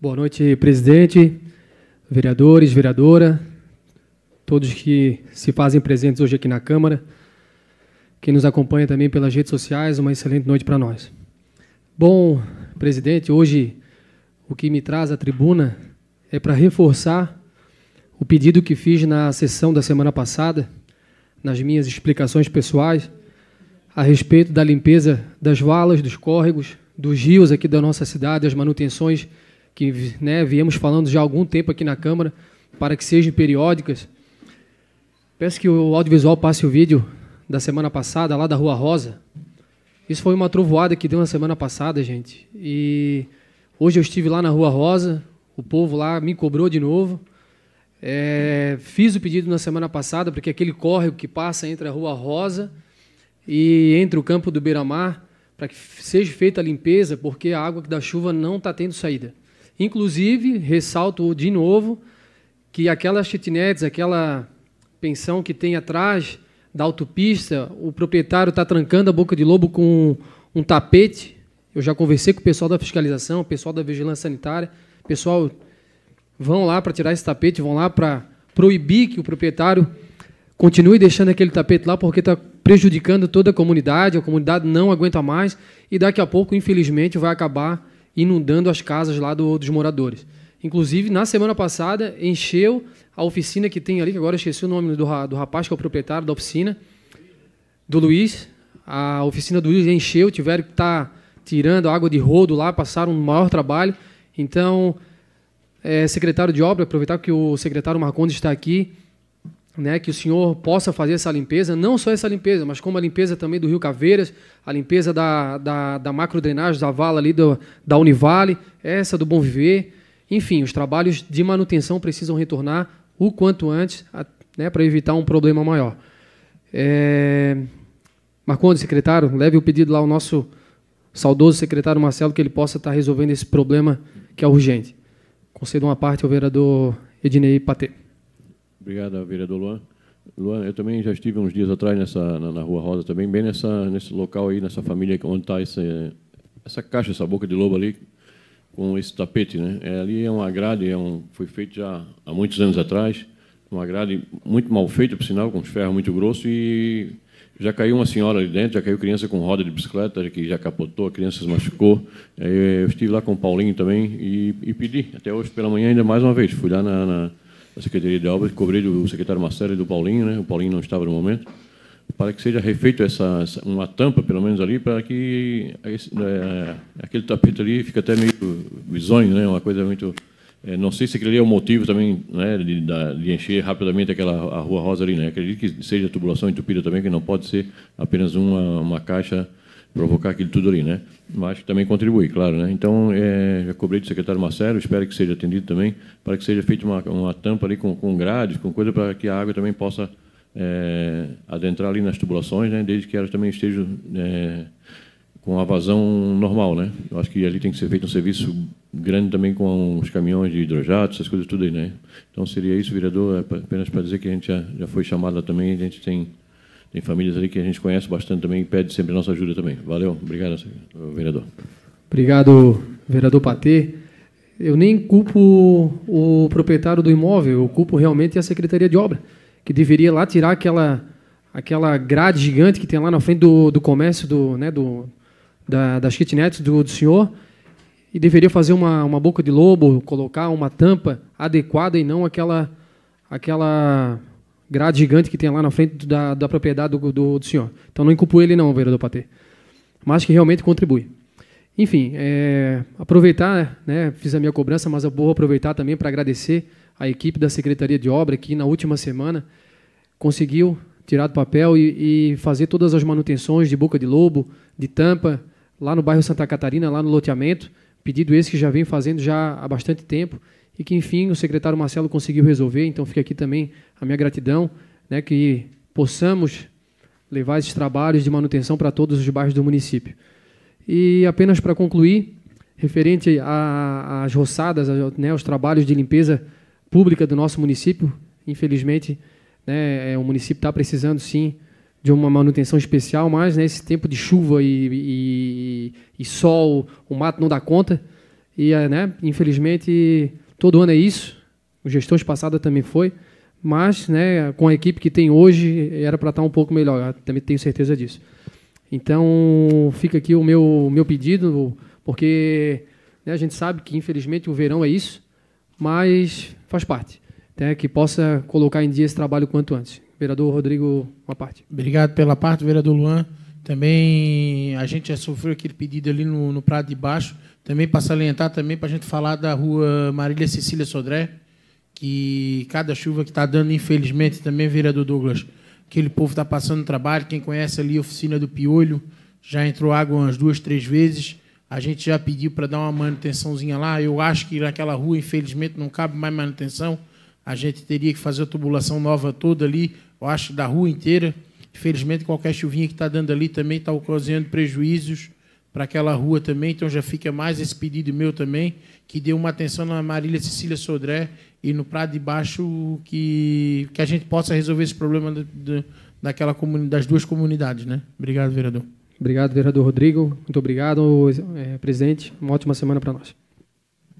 Boa noite, presidente, vereadores, vereadora, todos que se fazem presentes hoje aqui na Câmara, quem nos acompanha também pelas redes sociais, uma excelente noite para nós. Bom, presidente, hoje o que me traz à tribuna é para reforçar o pedido que fiz na sessão da semana passada, nas minhas explicações pessoais, a respeito da limpeza das valas, dos córregos, dos rios aqui da nossa cidade, as manutenções que né, viemos falando já há algum tempo aqui na Câmara, para que sejam periódicas. Peço que o audiovisual passe o vídeo da semana passada, lá da Rua Rosa. Isso foi uma trovoada que deu na semana passada, gente. E hoje eu estive lá na Rua Rosa, o povo lá me cobrou de novo. É, fiz o pedido na semana passada para que aquele córrego que passa entre a Rua Rosa e entre o campo do Beira-Mar, para que seja feita a limpeza, porque a água da chuva não está tendo saída. Inclusive, ressalto de novo que aquelas chitinetes, aquela pensão que tem atrás da autopista, o proprietário está trancando a boca de lobo com um tapete. Eu já conversei com o pessoal da fiscalização, o pessoal da vigilância sanitária. Pessoal, vão lá para tirar esse tapete, vão lá para proibir que o proprietário continue deixando aquele tapete lá, porque está prejudicando toda a comunidade. A comunidade não aguenta mais e daqui a pouco, infelizmente, vai acabar inundando as casas lá do, dos moradores. Inclusive, na semana passada, encheu a oficina que tem ali, que agora esqueci o nome do, do rapaz que é o proprietário da oficina, do Luiz. A oficina do Luiz encheu, tiveram que estar tá tirando água de rodo lá, passaram um maior trabalho. Então, é, secretário de obra, aproveitar que o secretário Marcondes está aqui, né, que o Senhor possa fazer essa limpeza, não só essa limpeza, mas como a limpeza também do Rio Caveiras, a limpeza da, da, da macro drenagem, da vala ali do, da Univale, essa do Bom Viver. Enfim, os trabalhos de manutenção precisam retornar o quanto antes né, para evitar um problema maior. É... Marcondes, secretário, leve o pedido lá ao nosso saudoso secretário Marcelo que ele possa estar resolvendo esse problema que é urgente. Concedo uma parte ao vereador Ednei Patê. Obrigado, vereador Luan. Luan, eu também já estive uns dias atrás nessa, na, na Rua Rosa, também bem nessa, nesse local aí, nessa família onde está essa, essa caixa, essa boca de lobo ali, com esse tapete. Né? É, ali é uma grade, é um, foi feito já há muitos anos atrás, uma grade muito mal feita, por sinal, com ferro muito grosso, e já caiu uma senhora ali dentro, já caiu criança com roda de bicicleta, que já capotou, a criança se machucou. É, eu estive lá com o Paulinho também e, e, pedi, até hoje pela manhã ainda mais uma vez, fui lá na, na Secretaria de Obras, cobri do secretário Marcelo e do Paulinho, né? o Paulinho não estava no momento, para que seja refeito essa, uma tampa, pelo menos ali, para que esse, né, é, aquele tapete ali fique até meio bizonho, né? uma coisa muito... É, não sei se aquele ali é o motivo também né, de, de, encher rapidamente aquela a Rua Rosa ali. Né? Acredito que seja tubulação entupida também, que não pode ser apenas uma, uma caixa provocar aquilo tudo ali, né? Mas também contribui, claro, né? Então, é, já cobrei do secretário Marcelo, espero que seja atendido também, para que seja feita uma, uma tampa ali com, com grades, com coisa para que a água também possa é, adentrar ali nas tubulações, né? Desde que elas também estejam é, com a vazão normal, né? Eu acho que ali tem que ser feito um serviço grande também com os caminhões de hidrojato, essas coisas tudo aí, né? Então seria isso, vereador, é apenas para dizer que a gente já, já foi chamado também, a gente tem tem famílias ali que a gente conhece bastante também e pede sempre nossa ajuda também. Valeu, obrigado, vereador. Obrigado, vereador Patê. Eu nem culpo o proprietário do imóvel, eu culpo realmente a Secretaria de Obra, que deveria lá tirar aquela, aquela grade gigante que tem lá na frente do, do comércio do, né, do, da, das kitnets do, do senhor e deveria fazer uma, uma boca de lobo, colocar uma tampa adequada e não aquela, aquela grade gigante que tem lá na frente da, da propriedade do, do, do senhor. Então não inculpo ele não, vereador Patê, mas que realmente contribui. Enfim, é, aproveitar, né, fiz a minha cobrança, mas eu vou aproveitar também para agradecer a equipe da Secretaria de Obra que na última semana conseguiu tirar do papel e, e fazer todas as manutenções de boca de lobo, de tampa, lá no bairro Santa Catarina, lá no loteamento, pedido esse que já vem fazendo já há bastante tempo e que, enfim, o secretário Marcelo conseguiu resolver. Então, fica aqui também a minha gratidão, né, que possamos levar esses trabalhos de manutenção para todos os bairros do município. E apenas para concluir, referente às roçadas, a, né, aos trabalhos de limpeza pública do nosso município, infelizmente, né, é, o município está precisando sim de uma manutenção especial, mas nesse né, tempo de chuva e, e, e, sol, o mato não dá conta. E, é, né, infelizmente, Todo ano é isso. Os gestões passada também foi. Mas, né, com a equipe que tem hoje, era para estar tá um pouco melhor. Também tenho certeza disso. Então, fica aqui o meu, meu pedido, porque né, a gente sabe que, infelizmente, o verão é isso, mas faz parte. Né, que possa colocar em dia esse trabalho quanto antes. Vereador Rodrigo, uma parte. Obrigado pela parte, vereador Luan. Também a gente já sofreu aquele pedido ali no, no de baixo, também para salientar também para a gente falar da rua Marília Cecília Sodré, que cada chuva que está dando, infelizmente, também, é vereador Douglas, aquele povo está passando trabalho. Quem conhece ali a oficina do Piolho, já entrou água umas duas, três vezes. A gente já pediu para dar uma manutençãozinha lá. Eu acho que naquela rua, infelizmente, não cabe mais manutenção. A gente teria que fazer a tubulação nova toda ali, eu acho, da rua inteira. Infelizmente, qualquer chuvinha que está dando ali também está ocasionando prejuízos para aquela rua também, então já fica mais esse pedido meu também, que dê uma atenção na Marília Cecília Sodré e no Prado de Baixo, que, que a gente possa resolver esse problema do, do, daquela das duas comunidades. Né? Obrigado, vereador. Obrigado, vereador Rodrigo. Muito obrigado, é, presidente. Uma ótima semana para nós.